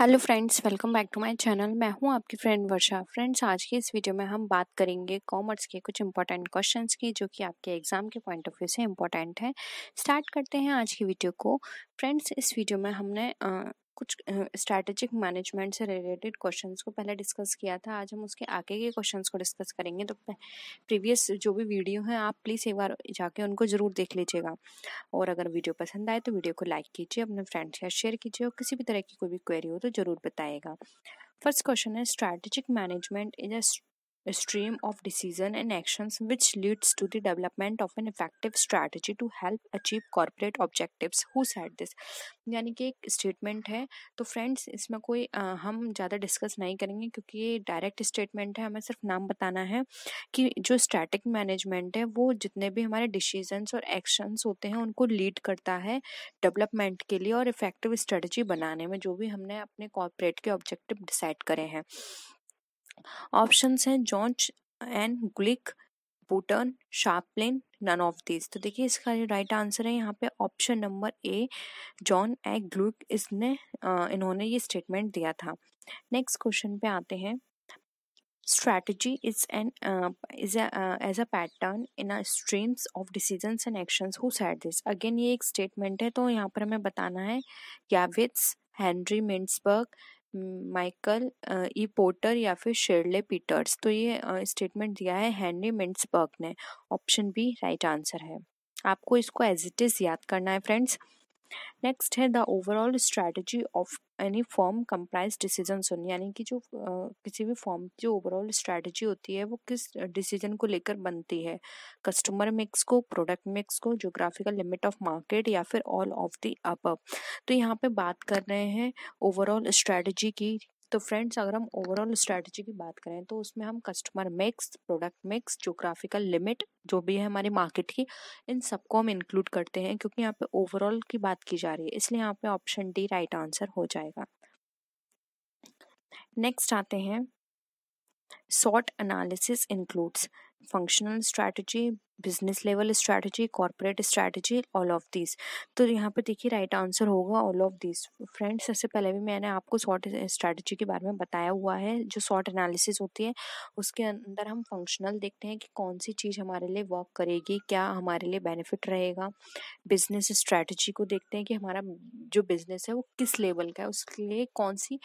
hello friends welcome back to my channel मैं हूं आपकी फ्रेंड वर्षा फ्रेंड्स आज की इस वीडियो में हम बात करेंगे कॉमर्स के कुछ इंपॉर्टेंट क्वेश्चंस की जो कि आपके एग्जाम के पॉइंट ऑफ व्यू से इंपॉर्टेंट है स्टार्ट करते हैं आज की वीडियो को फ्रेंड्स इस वीडियो में हमने कुछ स्ट्रैटेजिक मैनेजमेंट से रिलेटेड क्वेश्चंस को पहले डिस्कस किया था आज हम उसके आगे के क्वेश्चंस को डिस्कस करेंगे तो प्रीवियस जो भी वीडियो हैं आप प्लीज़ एक बार जाके उनको ज़रूर देख लीजिएगा और अगर वीडियो पसंद आए तो वीडियो को लाइक कीजिए अपने फ्रेंड्स या शेयर कीजिए और किसी भी तरह की कोई भी क्वेरी हो तो ज़रूर बताएगा फर्स्ट क्वेश्चन है strategic management is a stream stream of decision and actions which leads to the development of an effective strategy to help achieve corporate objectives who said this यानी कि एक स्टेटमेंट है तो फ्रेंड्स इसमें कोई आ, हम ज़्यादा डिस्कस नहीं करेंगे क्योंकि ये डायरेक्ट स्टेटमेंट है हमें सिर्फ नाम बताना है कि जो स्ट्रैटिक मैनेजमेंट है वो जितने भी हमारे डिसीजंस और एक्शंस होते हैं उनको लीड करता है डेवलपमेंट के लिए और इफेक्टिव स्ट्रेटजी बनाने में जो भी हमने अपने कॉरपोरेट के ऑब्जेक्टिव डिसाइड करे हैं ऑप्शन हैं जॉन्च and Glueck Button Sharplin none of this तो देखिए इसका जो राइट आंसर है यहाँ पे option number A John A Glueck इसने इन्होंने ये स्टेटमेंट दिया था नेक्स्ट क्वेश्चन पे आते हैं strategy is an is as a pattern in streams of decision and action who decisions this again ये एक स्टेटमेंट है तो यहाँ पर हमें बताना है याविट्स Henry Mintzberg Michael E Porter या फिर शेरले पीटर्स तो ये स्टेटमेंट uh, दिया है हैनरी मिट्सबर्ग ने ऑप्शन बी राइट आंसर है आपको इसको एज इट इज़ याद करना है फ्रेंड्स नेक्स्ट है the overall strategy of any form comprise decision सुन यानी कि जो आ, किसी भी फॉर्म की जो ओवरऑल स्ट्रैटेजी होती है वो किस डिसीजन को लेकर बनती है कस्टमर मिक्स को प्रोडक्ट मिक्स को जोग्राफिकल लिमिट ऑफ मार्केट या फिर ऑल ऑफ द अप तो यहाँ पे बात कर रहे हैं ओवरऑल स्ट्रैटेजी की तो फ्रेंड्स अगर हम ओवरऑल स्ट्रेटजी की बात करें तो उसमें हम customer mix product mix geographical limit जो भी है हमारी मार्केट की इन सबको हम इंक्लूड करते हैं क्योंकि यहाँ पे ओवरऑल की बात की जा रही है इसलिए यहाँ पे ऑप्शन डी राइट आंसर हो जाएगा नेक्स्ट आते हैं sort analysis includes functional strategy business level strategy corporate strategy all of this तो यहाँ पर देखिए राइट आंसर होगा ऑल ऑफ दिस फ्रेंड्स सबसे पहले भी मैंने आपको शॉर्ट स्ट्रैटेजी के बारे में बताया हुआ है जो शॉर्ट एनालिसिस होती है उसके अंदर हम फंक्शनल देखते हैं कि कौन सी चीज़ हमारे लिए वर्क करेगी क्या हमारे लिए बेनिफिट रहेगा बिजनेस स्ट्रैटेजी को देखते हैं कि हमारा जो बिजनेस है वो किस लेवल का है उसके लिए कौन सी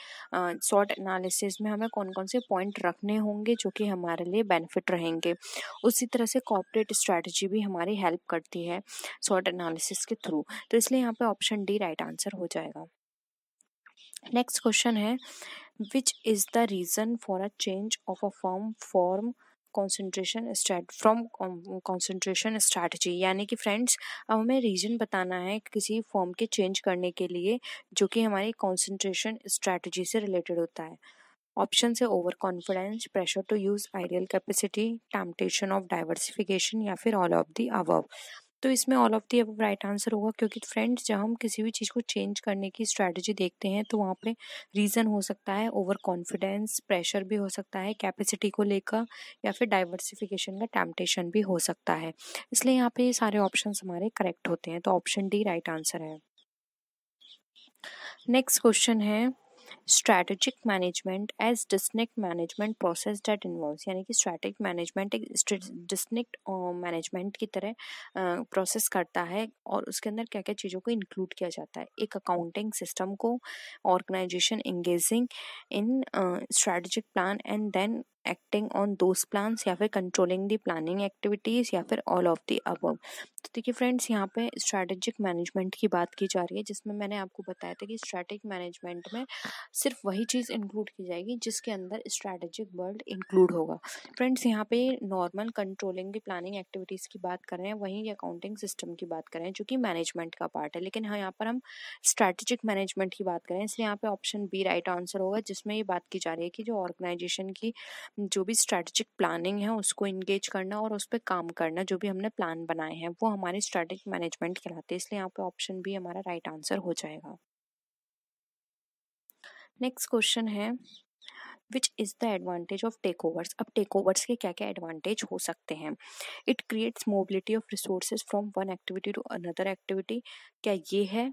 शॉर्ट एनालिसिस में हमें कौन कौन से पॉइंट रखने होंगे जो कि हमारे लिए बेनिफिट रहेंगे उसी तरह से कॉपरेट स्ट्रैटेजी भी हमारी हेल्प करती है शॉर्ट एनालिसिस के थ्रू तो इसलिए यहाँ पे ऑप्शन डी राइट आंसर हो जाएगा नेक्स्ट क्वेश्चन है which is the reason for a change of a form form concentration strat from concentration strategy यानी कि फ्रेंड्स अब हमें रीजन बताना है किसी फॉर्म के चेंज करने के लिए जो कि हमारी कॉन्सेंट्रेशन स्ट्रैटेजी से रिलेटेड होता है ऑप्शन है over confidence pressure to use ideal capacity temptation of diversification या फिर ऑल ऑफ दी अवव तो इसमें ऑल ऑफ दी अब राइट आंसर होगा क्योंकि फ्रेंड्स जब हम किसी भी चीज़ को चेंज करने की स्ट्रैटेजी देखते हैं तो वहाँ पे रीज़न हो सकता है ओवर कॉन्फिडेंस प्रेशर भी हो सकता है कैपेसिटी को लेकर या फिर डाइवर्सिफिकेशन का टैम्पटेशन भी हो सकता है इसलिए यहाँ पे ये सारे ऑप्शन हमारे करेक्ट होते हैं तो ऑप्शन डी राइट आंसर है नेक्स्ट क्वेश्चन है strategic management as distinct management process that involve यानी कि स्ट्रैटेजिक मैनेजमेंट एक डिस्टिक्ट मैनेजमेंट की तरह प्रोसेस uh, करता है और उसके अंदर क्या क्या चीज़ों को इंक्लूड किया जाता है एक अकाउंटिंग सिस्टम को organization engaging in strategic plan and then acting on those plan या फिर कंट्रोलिंग द प्लानिंग एक्टिविटीज़ या फिर ऑल ऑफ द अबव तो देखिए फ्रेंड्स यहाँ पे स्ट्रैटेजिक मैनेजमेंट की बात की जा रही है जिसमें मैंने आपको बताया था कि स्ट्रैटेजिक मैनेजमेंट में सिर्फ वही चीज़ इंक्लूड की जाएगी जिसके अंदर स्ट्रैटेजिक वर्ल्ड इंक्लूड होगा फ्रेंड्स यहाँ पे नॉर्मल कंट्रोलिंग की प्लानिंग एक्टिविटीज़ की बात कर रहे हैं वहीं अकाउंटिंग सिस्टम की बात कर रहे हैं जो कि मैनेजमेंट का पार्ट है लेकिन हाँ यहाँ पर हम स्ट्रैटेजिक मैनेजमेंट की बात करें इसलिए यहाँ पर ऑप्शन बी राइट आंसर होगा जिसमें ये बात की जा रही है कि जो ऑर्गेनाइजेशन की जो भी स्ट्रैटेजिक प्लानिंग है उसको इंगेज करना और उस पर काम करना जो भी हमने प्लान बनाए हैं वो हमारे स्ट्रेटिक मैनेजमेंट कहलाते हैं इसलिए यहाँ पे ऑप्शन बी हमारा राइट आंसर हो जाएगा नेक्स्ट क्वेश्चन है which is the advantage of takeovers अब टेक ओवर्स के क्या क्या एडवांटेज हो सकते हैं it creates mobility of resource from one activity to another activity क्या ये है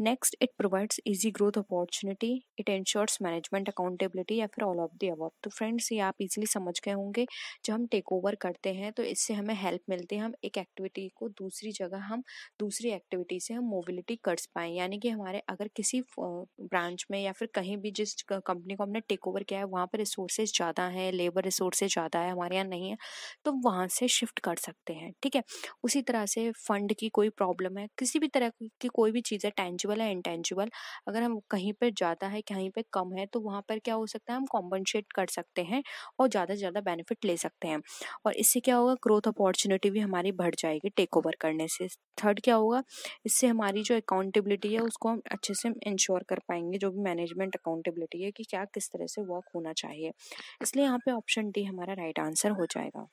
next it provides easy growth opportunity it ensures management accountability या फिर ऑल ऑफ दी अबव तो फ्रेंड्स ये आप इजिली समझ गए होंगे जब हम टेक ओवर करते हैं तो इससे हमें हेल्प मिलती है हम एक एक्टिविटी को दूसरी जगह हम दूसरी एक्टिविटी से हम मोबिलिटी कर पाएँ यानी कि हमारे अगर किसी ब्रांच में या फिर कहीं भी जिस कंपनी को हमने टेक ओवर किया है वहाँ पर रिसोर्सेज ज़्यादा हैं लेबर रिसोर्सेज ज़्यादा है हमारे यहाँ नहीं है तो वहाँ से शिफ्ट कर सकते हैं ठीक है उसी तरह से फ़ंड की कोई प्रॉब्लम है किसी भी तरह की कोई भी चीज़ है टेंजिबल है इंटेंजिबल अगर हम कहीं पर ज़्यादा है कहीं पर कम है तो वहाँ पर क्या हो सकता है हम कॉम्पनसेट कर सकते हैं और ज़्यादा से ज़्यादा बेनिफिट ले सकते हैं और इससे क्या होगा ग्रोथ अपॉर्चुनिटी भी हमारी बढ़ जाएगी टेक ओवर करने से थर्ड क्या होगा इससे हमारी जो अकाउंटेबिलिटी है उसको हम अच्छे से इंश्योर कर पाएंगे जो भी मैनेजमेंट अकाउंटेबिलिटी है कि क्या किस तरह से वर्क हो होना चाहिए इसलिए यहाँ पे ऑप्शन डी हमारा राइट आंसर हो जाएगा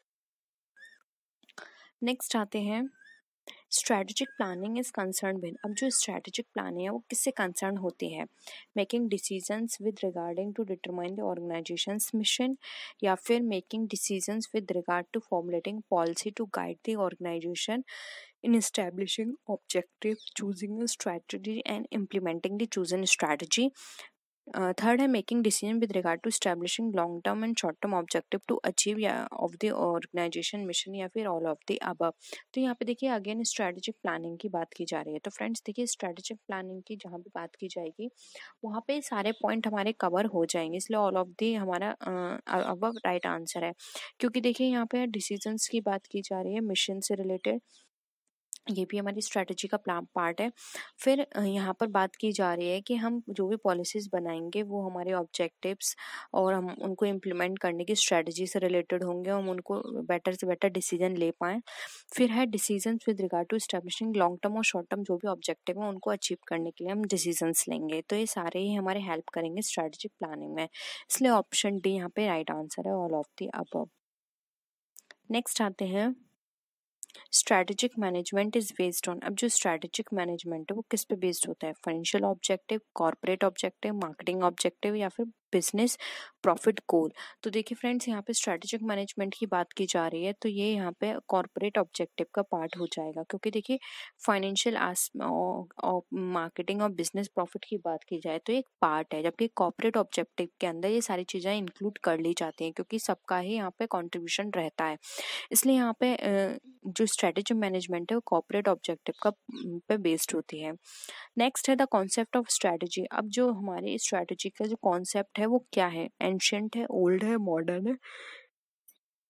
नेक्स्ट आते हैं strategic planning is concern with अब जो स्ट्रैटेजिक प्लानिंग है वो किससे कंसर्न होती है making decisions with regarding to determine the organisation mission या फिर making decisions with regard to formulating policy to guide the organisation in establishing objective choosing strategy and implementing implementing the chosen third है making decision with regard to establishing long term and short term objective to achieve या of the organisation mission या फिर all of the अब तो यहाँ पे देखिए again strategic planning की बात की जा रही है तो फ्रेंड्स देखिए स्ट्रेटेजिक प्लानिंग की जहाँ पे बात की जाएगी वहाँ पे सारे पॉइंट हमारे कवर हो जाएंगे इसलिए ऑल ऑफ दी हमारा अब राइट आंसर है क्योंकि देखिए यहाँ पे डिसीजन की बात की जा रही है मिशन से रिलेटेड ये भी हमारी स्ट्रैटेजी का प्लान पार्ट है फिर यहाँ पर बात की जा रही है कि हम जो भी पॉलिसीज़ बनाएंगे वो हमारे ऑब्जेक्टिव्स और हम उनको इम्प्लीमेंट करने की स्ट्रैटेजी से रिलेटेड होंगे हम उनको बेटर से बेटर डिसीजन ले पाएँ फिर है decision with regard to establishing long term और शॉर्ट टर्म जो भी ऑब्जेक्टिव हैं उनको अचीव करने के लिए हम डिसीजनस लेंगे तो ये सारे ही हमारे हेल्प करेंगे स्ट्रैटेजिक प्लानिंग में इसलिए ऑप्शन डी यहाँ पर राइट आंसर है ऑल ऑफ दी अब नेक्स्ट आते हैं strategic management is based on अब जो स्ट्रैटेजिक मैनेजमेंट है वो किस पे बेस्ड होता है financial objective corporate objective marketing objective या फिर बिजनेस प्रॉफिट गोल तो देखिए फ्रेंड्स यहाँ पे स्ट्रेटेजिक मैनेजमेंट की बात की जा रही है तो ये यहाँ पे कॉरपोरेट ऑब्जेक्टिव का पार्ट हो जाएगा क्योंकि देखिए फाइनेंशियल मार्केटिंग और बिजनेस प्रॉफिट की बात की जाए तो एक पार्ट है जबकि कॉरपोरेट ऑब्जेक्टिव के अंदर ये सारी चीज़ें इंक्लूड कर ली जाती हैं क्योंकि सबका ही यहाँ पे कॉन्ट्रीब्यूशन रहता है इसलिए यहाँ पे जो स्ट्रेटेजिक मैनेजमेंट है वो कॉपरेट ऑब्जेक्टिव का पे बेस्ड होती है नेक्स्ट है द कॉन्सेप्ट ऑफ स्ट्रेटजी अब जो हमारे स्ट्रैटेजी का जो कॉन्सेप्ट है है वो क्या है एंशंट है ओल्ड है मॉडर्न है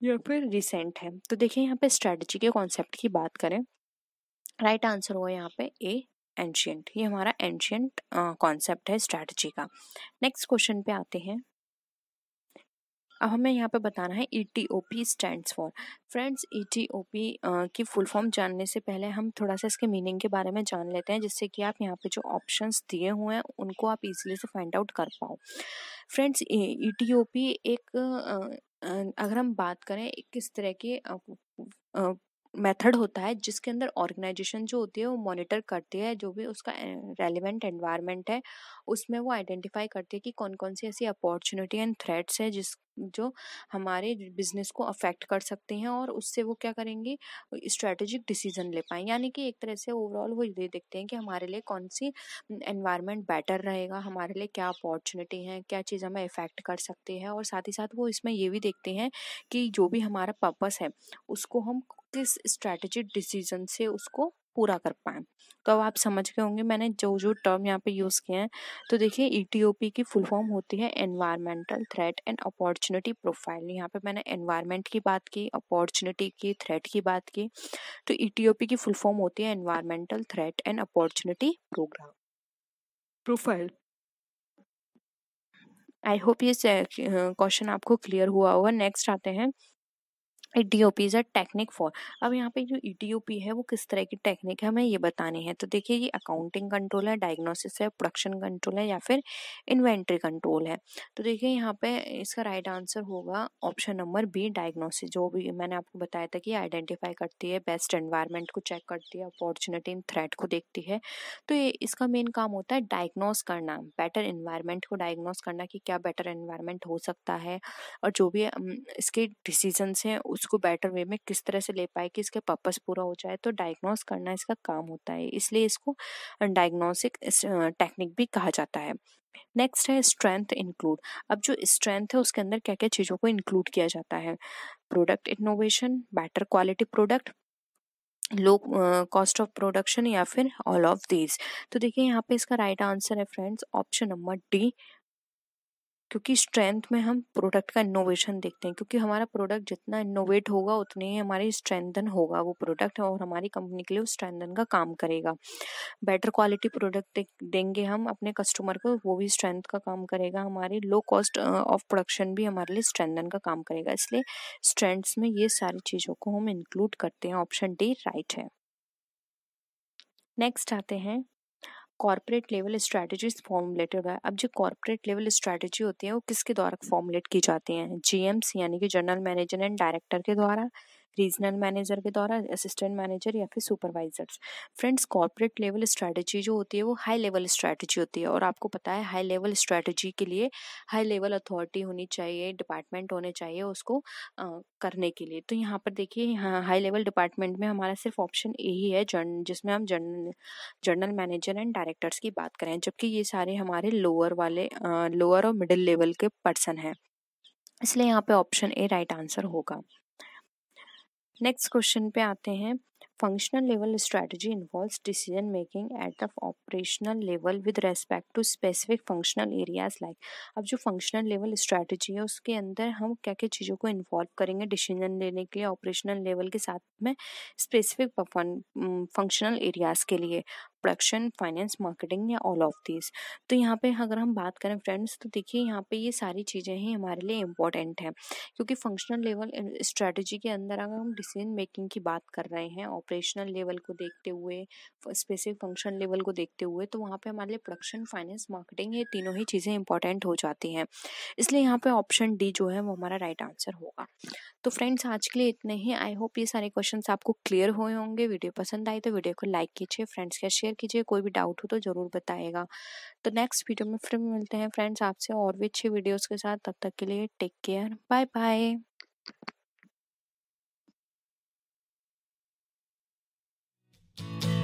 या फिर रिसेंट है तो देखिए यहाँ पे स्ट्रेटजी के कॉन्सेप्ट की बात करें राइट आंसर हुआ यहाँ पे ए एंशियंट ये हमारा एंशियंट कॉन्सेप्ट है स्ट्रेटजी का नेक्स्ट क्वेश्चन पे आते हैं अब हमें यहाँ पे बताना है E T O P stand for friends E T O P की फुल फॉर्म जानने से पहले हम थोड़ा सा इसके मीनिंग के बारे में जान लेते हैं जिससे कि आप यहाँ पे जो ऑप्शंस दिए हुए हैं उनको आप इजीली से फाइंड आउट कर पाओ फ्रेंड्स ईटीओपी एक अगर हम बात करें किस तरह के मेथड होता है जिसके अंदर ऑर्गेनाइजेशन जो होती है वो मॉनिटर करती है जो भी उसका रेलिवेंट एनवायरनमेंट है उसमें वो आइडेंटिफाई करती है कि कौन कौन सी ऐसी अपॉर्चुनिटी एंड थ्रेट्स है जिस जो हमारे बिजनेस को अफेक्ट कर सकते हैं और उससे वो क्या करेंगे स्ट्रेटेजिक डिसीजन ले पाएँ यानी कि एक तरह से ओवरऑल वो ये देखते हैं कि हमारे लिए कौन सी एनवायरनमेंट बेटर रहेगा हमारे लिए क्या अपॉर्चुनिटी है क्या चीज़ हमें इफेक्ट कर सकती है और साथ ही साथ वो इसमें ये भी देखते हैं कि जो भी हमारा पर्पस है उसको हम किस स्ट्रैटेजिक डिसीजन से उसको पूरा कर पाए तो अब आप समझ गए होंगे मैंने जो जो टर्म यहाँ पे यूज़ किए हैं तो देखिए ईटीओपी e की फुल फॉर्म होती है environmental threat and opportunity profile यहाँ पे मैंने एनवायरमेंट की बात की अपॉर्चुनिटी की थ्रेट की बात की तो ईटीओपी e की फुल फॉर्म होती है environmental threat and opportunity programme profile I hope ये क्वेश्चन आपको क्लियर हुआ होगा नेक्स्ट आते हैं ETOP is a technique for अब यहाँ पे जो ईटीओपी e है वो किस तरह की टेक्निक है हमें ये बताने है तो देखिए ये अकाउंटिंग कंट्रोल है डायग्नोसिस है प्रोडक्शन कंट्रोल है या फिर इन्वेंट्री कंट्रोल है तो देखिए यहाँ पे इसका राइट आंसर होगा ऑप्शन नंबर बी डायग्नोसिस जो भी मैंने आपको बताया था कि आइडेंटिफाई करती है बेस्ट एनवायरमेंट को चेक करती है अपॉर्चुनिटी इन थ्रेट को देखती है तो ये इसका मेन काम होता है डायग्नोस करना बेटर इन्वायरमेंट को डायग्नोस करना कि क्या बेटर इन्वायरमेंट हो सकता है और जो भी इसके डिसीजनस हैं उस उसको बेटर वे में किस तरह से ले पाए कि इसका पर्पज़ पूरा हो जाए तो डायग्नोस करना इसका काम होता है इसलिए इसको डायग्नोसिक टेक्निक भी कहा जाता है नेक्स्ट है स्ट्रेंथ इंक्लूड अब जो स्ट्रेंथ है उसके अंदर क्या क्या चीज़ों को इंक्लूड किया जाता है product innovation better quality product low cost of production या फिर ऑल ऑफ दीज तो देखिए यहाँ पे इसका राइट right आंसर है फ्रेंड्स ऑप्शन नंबर डी क्योंकि स्ट्रेंथ में हम प्रोडक्ट का इनोवेशन देखते हैं क्योंकि हमारा प्रोडक्ट जितना इनोवेट होगा उतने ही हमारे स्ट्रेंथन होगा वो प्रोडक्ट और हमारी कंपनी के लिए उस स्ट्रेंथन का काम करेगा बेटर क्वालिटी प्रोडक्ट देंगे हम अपने कस्टमर को वो भी स्ट्रेंथ का काम करेगा हमारे लो कॉस्ट ऑफ प्रोडक्शन भी हमारे लिए स्ट्रेंथन का काम करेगा इसलिए स्ट्रेंथ्स में ये सारी चीज़ों को हम इंक्लूड करते हैं ऑप्शन डी राइट है नेक्स्ट आते हैं कॉर्पोरेट लेवल स्ट्रेटेजी फॉर्मुलेटेड है अब जो कॉरपोरेट लेवल स्ट्रेटेजी होती है वो किसके द्वारा फॉर्मुलेट की जाती है जीएम्स यानी कि जनरल मैनेजर एंड डायरेक्टर के द्वारा रीजनल मैनेजर के द्वारा असिस्टेंट मैनेजर या फिर supervisors friends corporate level strategy जो होती है वो हाई लेवल स्ट्रैटेजी होती है और आपको पता है हाई लेवल स्ट्रैटेजी के लिए हाई लेवल अथॉरिटी होनी चाहिए डिपार्टमेंट होने चाहिए उसको आ, करने के लिए तो यहाँ पर देखिए यहाँ हाई लेवल डिपार्टमेंट में हमारा सिर्फ ऑप्शन ए ही है जर्न जिसमें हम जर्न जर्नल मैनेजर एंड डायरेक्टर्स की बात करें जबकि ये सारे हमारे लोअर वाले लोअर और मिडिल लेवल के पर्सन हैं इसलिए यहाँ पे ऑप्शन ए राइट आंसर होगा नेक्स्ट क्वेश्चन पे आते हैं functional level strategy involve decision making at the operational level with respect to specific functional areas like अब जो फंक्शनल लेवल स्ट्रैटेजी है उसके अंदर हम क्या क्या चीज़ों को इन्वॉल्व करेंगे डिसीजन लेने के लिए ऑपरेशनल लेवल के साथ में स्पेसिफिक फंक्शनल एरियाज के लिए प्रोडक्शन फाइनेंस मार्केटिंग या ऑल ऑफ दिस तो यहाँ पे अगर हम बात करें फ्रेंड्स तो देखिए यहाँ पे ये सारी चीज़ें ही हमारे लिए इम्पोर्टेंट हैं क्योंकि फंक्शनल लेवल स्ट्रेटजी के अंदर अगर हम डिसीजन मेकिंग की बात कर रहे हैं ऑपरेशनल लेवल को देखते हुए स्पेसिफिक फंक्शन लेवल को देखते हुए तो वहाँ पे हमारे लिए प्रोडक्शन फाइनेंस मार्केटिंग ये तीनों ही चीज़ें इंपॉर्टेंट हो जाती हैं इसलिए यहाँ पे ऑप्शन डी जो है वो हमारा राइट आंसर होगा तो फ्रेंड्स आज के लिए इतने ही आई होप ये सारे क्वेश्चन आपको क्लियर हुए होंगे वीडियो पसंद आई तो वीडियो को लाइक कीजिए फ्रेंड्स के शेयर कीजिए कोई भी डाउट हो तो ज़रूर बताएगा तो नेक्स्ट वीडियो में फिर मिलते हैं फ्रेंड्स आपसे और भी अच्छी वीडियोज़ के साथ तब तक के लिए take care bye bye Thank you